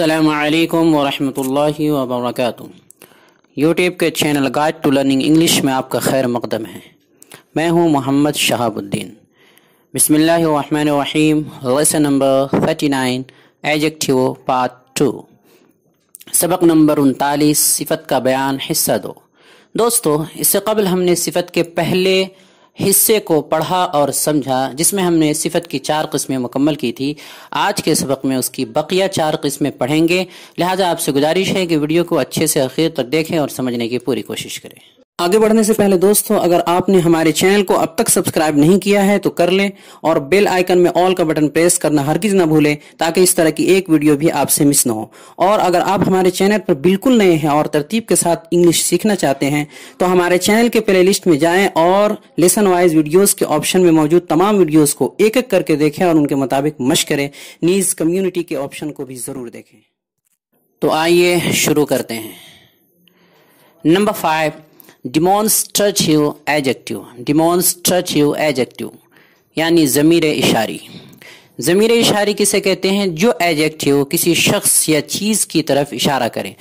असलकम वरहि वबरक यूट्यूब के channel guide to learning English में आपका खैर मकदम है मैं हूँ मोहम्मद शहाबुद्दीन बसमीम lesson number 39 adjective part two सबक नंबर उनतालीस सिफत का बयान हिस्सा दो दोस्तों इससे कबल हमने सिफत के पहले हिस्से को पढ़ा और समझा जिसमें हमने सिफत की चार किस्में मुकम्मल की थी आज के सबक में उसकी बकिया चार किस्में पढ़ेंगे लिहाजा आपसे गुजारिश है कि वीडियो को अच्छे से आखिर तक देखें और समझने की पूरी कोशिश करें आगे बढ़ने से पहले दोस्तों अगर आपने हमारे चैनल को अब तक सब्सक्राइब नहीं किया है तो कर लें और बेल आइकन में ऑल का बटन प्रेस करना हरगिज ना भूलें ताकि इस तरह की एक वीडियो भी आपसे मिस ना हो और अगर आप हमारे चैनल पर बिल्कुल नए हैं और तरतीब के साथ इंग्लिश सीखना चाहते हैं तो हमारे चैनल के प्ले लिस्ट में जाएं और लेसन वाइज वीडियोज के ऑप्शन में मौजूद तमाम वीडियोज को एक एक करके देखें और उनके मुताबिक मश करें नीज कम्युनिटी के ऑप्शन को भी जरूर देखें तो आइए शुरू करते हैं number five demonstrative adjective demonstrative adjective यानी ज़मीर इशारी ज़मीर इशारी किसे कहते हैं जो एजेक्टिव किसी शख्स या चीज़ की तरफ इशारा करें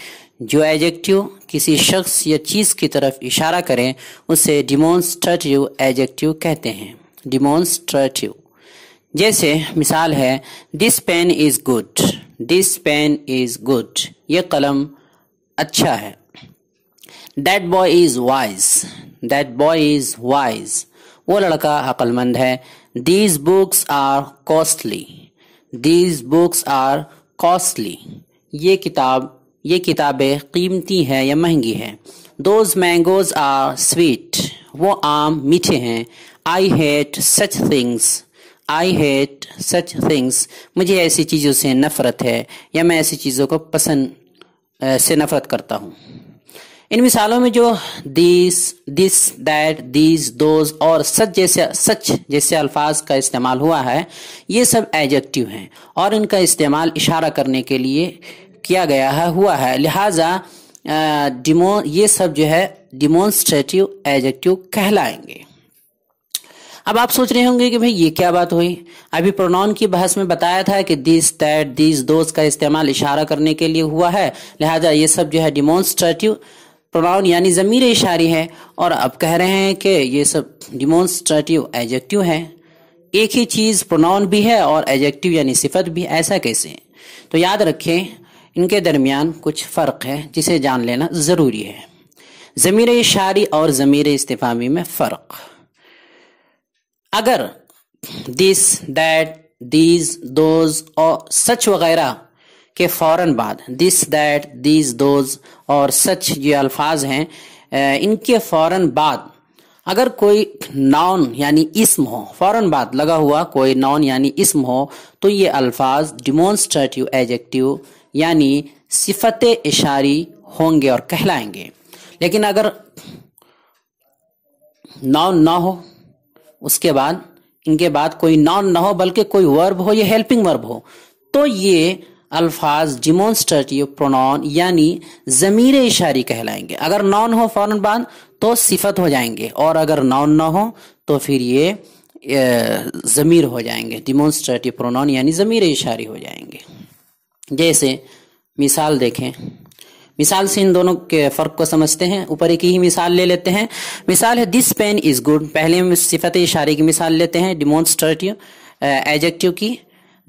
जो एजेक्टिव किसी शख्स या चीज़ की तरफ इशारा करें उसे डिमॉन्स्ट्रेटिव एजेक्टिव कहते हैं डिमॉन्स्ट्रेटिव जैसे मिसाल है this pen is good this pen is good ये कलम अच्छा है that boy is wise that boy is wise वो लड़का अक्लमंद है these books are costly these books are costly ये किताब ये किताबें कीमती हैं या महंगी हैं दोज मैंगोज आर स्वीट वो आम मीठे हैं I hate such things I hate such things मुझे ऐसी चीज़ों से नफ़रत है या मैं ऐसी चीज़ों को पसंद से नफ़रत करता हूँ इन मिसालों में जो this this that this those और सच जैसे सच जैसे अल्फाज का इस्तेमाल हुआ है ये सब एडजेक्टिव हैं और इनका इस्तेमाल इशारा करने के लिए किया गया है हुआ है लिहाजा डिमो ये सब जो है डिमोन्स्ट्रेटिव एडजेक्टिव कहलाएंगे अब आप सोच रहे होंगे कि भाई ये क्या बात हुई अभी प्रोनाउन की बहस में बताया था कि दिस दैट दिस दोज का इस्तेमाल इशारा करने के लिए हुआ है लिहाजा ये सब जो है डिमोन्स्ट्रेटिव प्रोनाउन यानी ज़मीर इशारी है और अब कह रहे हैं कि ये सब डिमोन्स्ट्रेटिव एजेक्टिव है एक ही चीज़ प्रोनाउन भी है और एजेक्टिव यानी सिफत भी ऐसा कैसे तो याद रखें इनके दरमियान कुछ फ़र्क है जिसे जान लेना ज़रूरी है ज़मीर इशारी और ज़मीर इस्तेफामी में फ़र्क अगर दिस दैट दीज दोज और सच वगैरह के फौरन बाद दिस दैट दिस दोज और सच ये अल्फाज हैं इनके फौरन बाद अगर कोई नाउन यानी इसम हो फौरन बाद लगा हुआ कोई नाउन यानी इसम हो तो ये अल्फाज डिमोन्स्ट्रेटिव एजेक्टिव यानी सिफत इशारी होंगे और कहलाएंगे लेकिन अगर नाउन ना हो उसके बाद इनके बाद कोई नाउन ना हो बल्कि कोई वर्ब हो या हेल्पिंग वर्ब हो तो ये अल्फाज डिमोन्स्ट्रेटिव प्रोनाउन यानी ज़मीर इशारी कहलाएंगे अगर नॉन हो फ़ौरन बाद तो सिफत हो जाएंगे और अगर नॉन ना हो तो फिर ये ज़मीर हो जाएंगे डिमोन्स्ट्रेटिव प्रोनाउन यानी ज़मीर इशारी हो जाएंगे जैसे मिसाल देखें मिसाल से इन दोनों के फ़र्क को समझते हैं ऊपर एक ही मिसाल ले लेते हैं मिसाल है दिस पेन इज़ गुड पहले सिफत इशारे की मिसाल लेते हैं डिमोन्स्ट्रेटिव एजेक्टिव की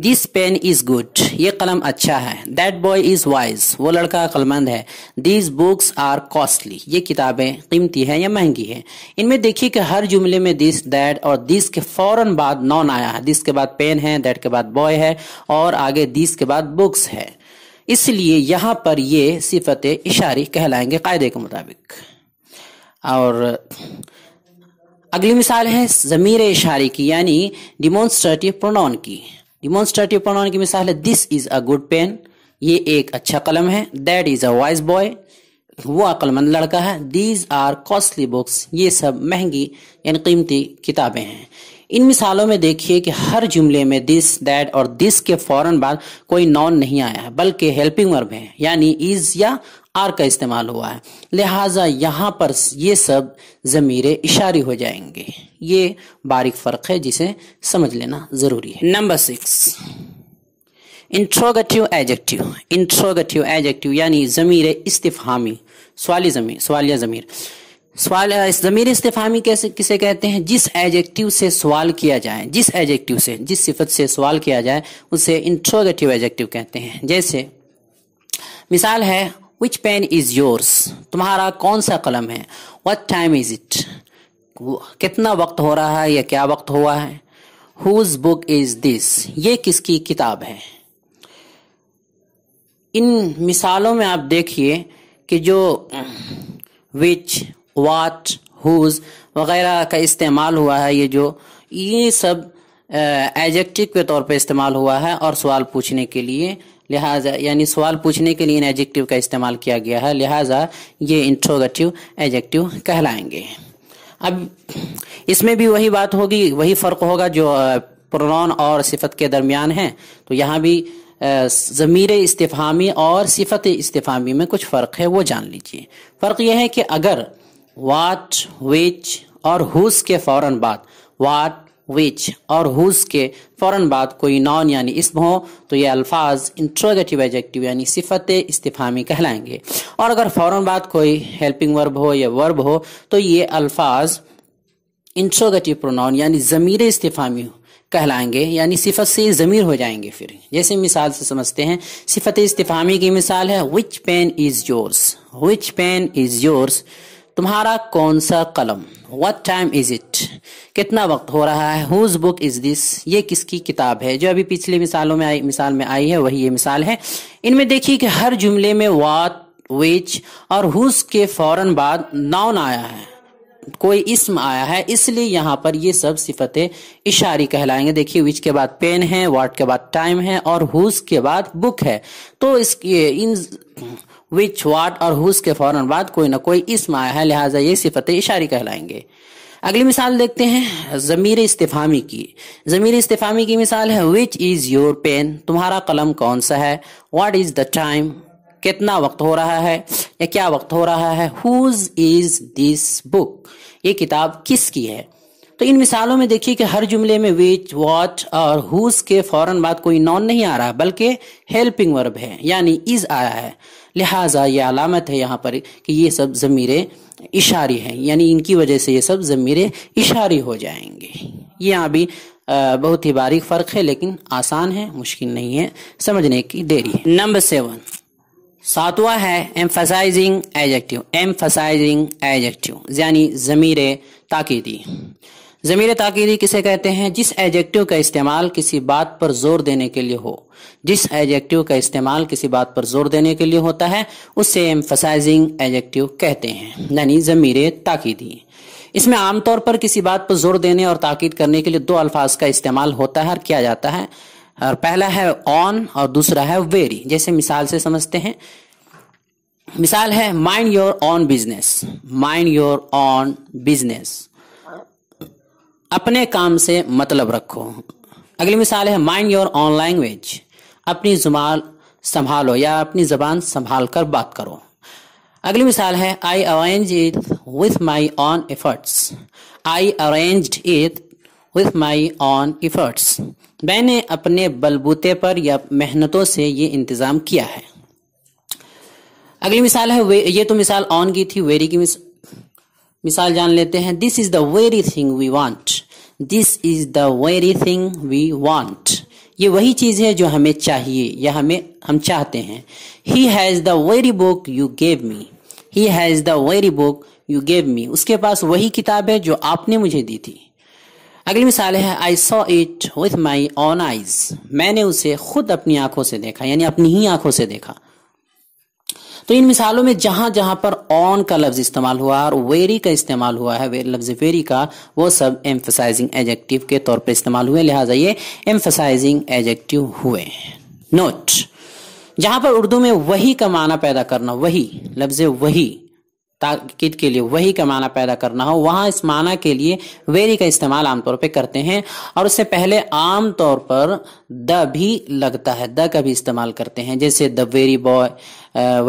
दिस पेन इज गुड ये कलम अच्छा है दैट बॉय इज वाइज वो लड़का कलमंद है दीज बुक्स आर कॉस्टली ये किताबें कीमती हैं या महंगी हैं इनमें देखिए कि हर जुमले में दिस दैट और दिस के फौरन बाद नॉन आया है दिस के बाद पेन है दैट के बाद बॉय है और आगे दिस के बाद बुक्स है इसलिए यहाँ पर ये सिफत इशारी कहलाएंगे कायदे के मुताबिक और अगली मिसाल है ज़मीर इशारे की यानी डिमोन्स्ट्रेटिव प्रोनाउन की डिमोन्स्ट्रेटिव प्रोनाउन की मिसाल है this is a good pen ये एक अच्छा कलम है that is a wise boy वो अक्लमंद लड़का है दीज आर कॉस्टली बुक्स ये सब महंगी यानी कीमती किताबें हैं इन मिसालों में देखिए कि हर जुमले में दिस दैट और दिस के फौरन बाद कोई नॉन नहीं आया है बल्कि हेल्पिंग वर्ब है यानी इज या आर का इस्तेमाल हुआ है लिहाजा यहाँ पर ये सब जमीरे इशारी हो जाएंगे ये बारीक फ़र्क है जिसे समझ लेना ज़रूरी है number six interrogative adjective interrogative adjective यानी ज़मीर इस्तिफामी सवाली ज़मीर सवालिया ज़मीर सवाल ज़मीर इस्तेफामी कैसे किसे कहते हैं जिस एजेक्टिव से सवाल किया जाए जिस एजेक्टिव से जिस सिफत से सवाल किया जाए उसे इंट्रोगेटिव एजेक्टिव कहते हैं जैसे मिसाल है विच पेन इज योर्स तुम्हारा कौन सा कलम है वट टाइम इज इट कितना वक्त हो रहा है या क्या वक्त हुआ है हुज बुक इज दिस ये किसकी किताब है इन मिसालों में आप देखिए कि जो विच वाट हुज वगैरह का इस्तेमाल हुआ है ये जो ये सब एजेक्टिव के तौर पे इस्तेमाल हुआ है और सवाल पूछने के लिए लिहाजा यानी सवाल पूछने के लिए इन एजेक्टिव का इस्तेमाल किया गया है लिहाजा ये इंट्रोगेटिव एजेक्टिव कहलाएंगे अब इसमें भी वही बात होगी वही फ़र्क होगा जो प्रोनाउन और सिफत के दरमियान है तो यहाँ भी ज़मीर इस्तेफामी और सिफत इस्तेफामी में कुछ फ़र्क है वो जान लीजिए फ़र्क यह है कि अगर वाट विच और हुस के फ़ौर बाद वाट विच और हुज के फौरन बाद कोई नॉन यानी इसम हो तो ये अल्फाज इंट्रोगेटिव एजेक्टिव यानी सिफत इस्तीफामी कहलाएंगे और अगर फौरन बाद कोई हेल्पिंग वर्ब हो या वर्ब हो तो ये अल्फाज इंट्रोगेटिव प्रोनाउन यानी ज़मीर इस्तीफामी हो कहलाएंगे यानी सिफत से ज़मीर हो जाएंगे फिर जैसे मिसाल से समझते हैं सिफत इस्तीफामी की मिसाल है which pen is yours which pen is yours तुम्हारा कौन सा कलम वट टाइम इज इट कितना वक्त हो रहा है हुज बुक इज दिस ये किसकी किताब है जो अभी पिछले मिसालों में आई मिसाल में आई है वही ये मिसाल है इनमें देखिए कि हर जुमले में वाट विच और हुज के फौरन बाद नाउन आया है कोई इसम आया है इसलिए यहाँ पर ये सब सिफतें इशारी कहलाएंगे देखिए विच के बाद पेन है वाट के बाद टाइम है और हुज के बाद बुक है तो इसके इन विच वाट और हुस के फौरन बाद कोई ना कोई इसम आया है लिहाजा ये सिफत इशारी कहलाएंगे अगली मिसाल देखते हैं ज़मीर इस्तेफामी की ज़मीर इस्तेफामी की मिसाल है विच इज़ योर पेन तुम्हारा कलम कौन सा है वाट इज़ द टाइम कितना वक्त हो रहा है या क्या वक्त हो रहा है हुज इज़ दिस बुक ये किताब किसकी है तो इन मिसालों में देखिए कि हर जुमले में विच वॉट और हुज के फौरन बाद कोई नॉन नहीं आ रहा बल्कि हेल्पिंग वर्ब है यानी इज आया है लिहाजा ये अलामत है यहाँ पर कि ये सब ज़मीरें इशारी हैं यानी इनकी वजह से ये सब ज़मीरें इशारी हो जाएंगे यहाँ भी बहुत ही बारीक फ़र्क है लेकिन आसान है मुश्किल नहीं है समझने की देरी है नंबर सेवन सातवा है एम्फसाइजिंग एजेक्टिव एम्फसाइजिंग एजेक्टिव यानी ज़मीरें ताकीदी ज़मीर ताकीदी किसे कहते हैं जिस एजेक्टिव का इस्तेमाल किसी बात पर जोर देने के लिए हो जिस एजेक्टिव का इस्तेमाल किसी बात पर जोर देने के लिए होता है उससे एम्फसाइजिंग एजेक्टिव कहते हैं यानी ज़मीर ताकीदी इसमें आमतौर पर किसी बात पर जोर देने और ताकीद करने के लिए दो अल्फाज का इस्तेमाल होता है और किया जाता है और पहला है ऑन और दूसरा है वेरी जैसे मिसाल से समझते हैं मिसाल है mind your own business mind your own business अपने काम से मतलब रखो अगली मिसाल है माइंड योर ऑन लैंग्वेज अपनी जुबान संभालो या अपनी जबान संभाल कर बात करो अगली मिसाल है I arrange it with my own efforts I arrange it with my own efforts मैंने अपने बलबूते पर या मेहनतों से ये इंतज़ाम किया है अगली मिसाल है ये तो मिसाल ऑन की थी वेरी की मिस, मिसाल जान लेते हैं this is the very thing we want this is the very thing we want ये वही चीज है जो हमें चाहिए या हमें हम चाहते हैं he has the very book you gave me he has the very book you gave me उसके पास वही किताब है जो आपने मुझे दी थी अगली मिसाल है I saw it with my own eyes मैंने उसे खुद अपनी आंखों से देखा यानी अपनी ही आंखों से देखा तो इन मिसालों में जहां जहां पर ऑन का लफ्ज इस्तेमाल हुआ और वेरी का इस्तेमाल हुआ है लफ्ज वेरी का वो सब एम्फोसाइजिंग एजेक्टिव के तौर पर इस्तेमाल हुए लिहाजा ये एम्फोसाइजिंग एजेक्टिव हुए नोट जहां पर उर्दू में वही का माना पैदा करना वही लफ्ज वही ताकिद के लिए वही का माना पैदा करना हो वहाँ इस माना के लिए वेरी का इस्तेमाल आमतौर पर करते हैं और उससे पहले आमतौर पर द भी लगता है द का भी इस्तेमाल करते हैं जैसे द वेरी बॉय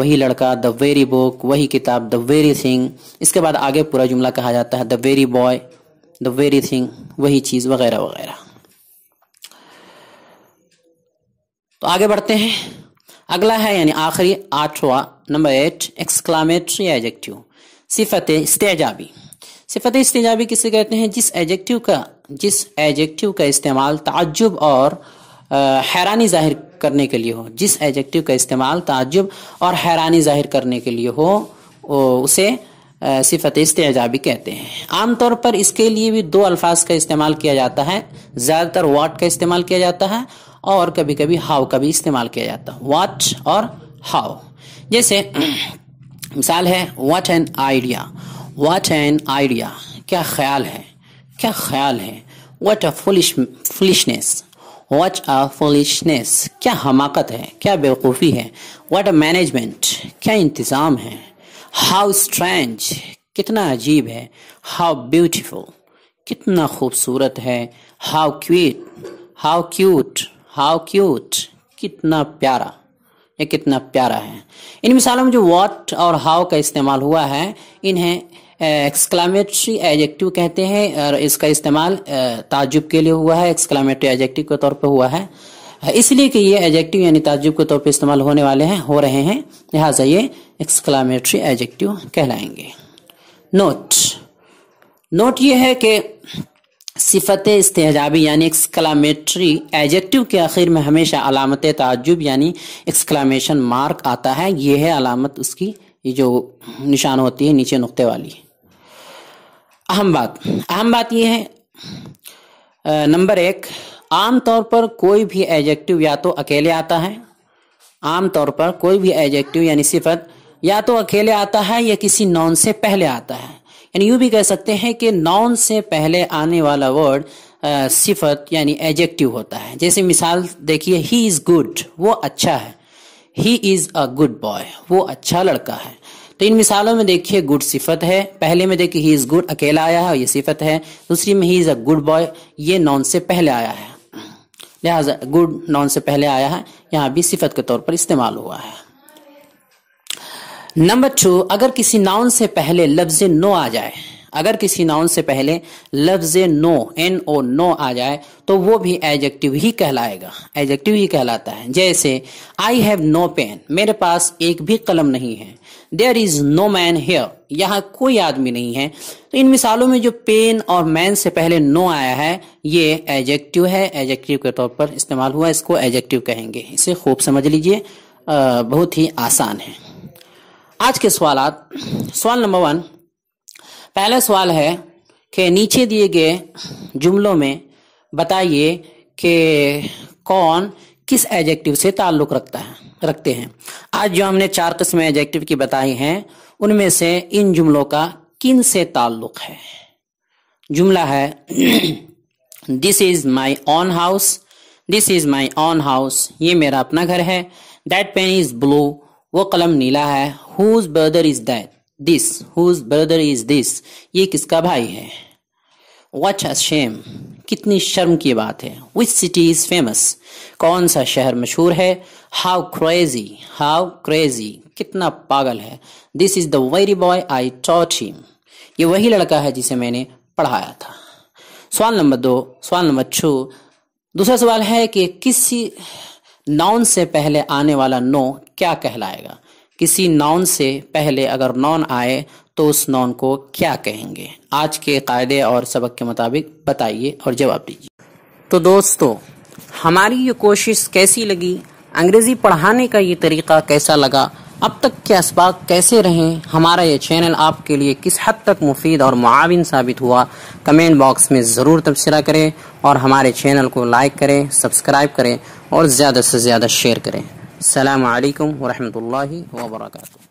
वही लड़का द वेरी बुक वही किताब द वेरी थिंग इसके बाद आगे पूरा जुमला कहा जाता है the very boy the very thing वही चीज़ वगैरह वगैरह तो आगे बढ़ते हैं अगला है यानी आखिरी आठवा नंबर एट एक्सक्लामेटरी एजेक्टिव सिफत इस्तेजाबी सिफत इस्तेजाबी किसे कहते हैं जिस एजेक्टिव का जिस एजेक्टिव का इस्तेमाल ताज्जुब और हैरानी जाहिर करने के लिए हो जिस एजेक्टिव का इस्तेमाल ताज्जुब और हैरानी जाहिर करने के लिए हो उसे सिफत इस्तेजाबी कहते हैं आमतौर पर इसके लिए भी दो अल्फाज का इस्तेमाल किया जाता है ज़्यादातर वाट का इस्तेमाल किया जाता है और कभी कभी हाउ का भी इस्तेमाल किया जाता है वाट और हाउ जैसे मिसाल है what an idea what an idea क्या ख्याल है क्या ख्याल है what a foolish foolishness what a foolishness क्या हमाकत है क्या बेवकूफ़ी है वाट अ मैनेजमेंट क्या इंतज़ाम है हाउ स्ट्रेंज कितना अजीब है हाउ ब्यूटीफुल कितना खूबसूरत है how cute how cute how cute कितना प्यारा ये कितना प्यारा है इन मिसालों में जो वॉट और हाउ का इस्तेमाल हुआ है इन्हें एक्सक्लामेटरी एजेक्टिव कहते हैं और इसका इस्तेमाल ताजुब के लिए हुआ है एक्सक्लामेटरी एजेक्टिव के तौर पर हुआ है इसलिए कि ये एजेक्टिव यानी ताजुब के तौर पर इस्तेमाल होने वाले हैं हो रहे हैं लिहाजा ये एक्सक्लामेटरी एजेक्टिव कहलाएंगे नोट नोट ये है कि सिफत इसतजाबी यानी एक्सक्लामेटरी एजेक्टिव के आखिर में हमेशा अलामत ताजुब यानी एक्सक्लामेशन मार्क आता है ये है अलामत उसकी ये जो निशान होती है नीचे नुक्ते वाली अहम बात अहम बात यह है नंबर एक आम तौर पर कोई भी एजेक्टिव या तो अकेले आता है आम तौर पर कोई भी एजेक्टिव यानी सिफत या तो अकेले आता है या किसी नॉन से पहले आता है यानी यू भी कह सकते हैं कि नाउन से पहले आने वाला वर्ड सिफत यानी एजेक्टिव होता है जैसे मिसाल देखिए ही इज़ गुड वो अच्छा है he is a good boy वो अच्छा लड़का है तो इन मिसालों में देखिए गुड सिफत है पहले में देखिए ही इज़ गुड अकेला आया है ये सिफत है दूसरी में he is a good boy ये नॉन से पहले आया है लिहाजा गुड नॉन से पहले आया है यहाँ भी सिफत के तौर पर इस्तेमाल हुआ है नंबर टू अगर किसी नाउन से पहले लफ्ज नो आ जाए अगर किसी नाउन से पहले लफ्ज नो एन ओ नो आ जाए तो वो भी एजेक्टिव ही कहलाएगा एजेक्टिव ही कहलाता है जैसे आई हैव नो पेन मेरे पास एक भी कलम नहीं है there is no man here यहाँ कोई आदमी नहीं है तो इन मिसालों में जो पेन और मैन से पहले नो आया है ये एजेक्टिव है एजेक्टिव के तौर पर इस्तेमाल हुआ इसको एजेक्टिव कहेंगे इसे खूब समझ लीजिए बहुत ही आसान है आज के सवाल सवाल नंबर वन पहला सवाल है कि नीचे दिए गए जुमलों में बताइए कि कौन किस एजेक्टिव से ताल्लुक़ रखता है रखते हैं आज जो हमने चार किस्म एजेक्टिव की बताई हैं उनमें से इन जुमलों का किन से ताल्लुक़ है जुमला है this is my own house this is my own house ये मेरा अपना घर है दैट पेन इज़ ब्लू वो कलम नीला है whose brother is that this whose brother is this ये किसका भाई है वच अ शेम कितनी शर्म की बात है विच सिटी इज फेमस कौन सा शहर मशहूर है हाउ क्रेजी हाउ क्रेजी कितना पागल है this is the very boy I taught him ये वही लड़का है जिसे मैंने पढ़ाया था सवाल नंबर दो सवाल नंबर छः दूसरा सवाल है कि किसी नाउन से पहले आने वाला नो क्या कहलाएगा किसी नाउन से पहले अगर नॉन आए तो उस नॉन को क्या कहेंगे आज के कायदे और सबक के मुताबिक बताइए और जवाब दीजिए तो दोस्तों हमारी ये कोशिश कैसी लगी अंग्रेजी पढ़ाने का ये तरीका कैसा लगा अब तक के इसबाक कैसे रहे हमारा ये चैनल आपके लिए किस हद तक मुफीद और मुआविन साबित हुआ कमेंट बॉक्स में ज़रूर तबसरा करें और हमारे चैनल को लाइक करें सब्सक्राइब करें और ज़्यादा से ज़्यादा शेयर करें अल्लाम वरहमल वर्का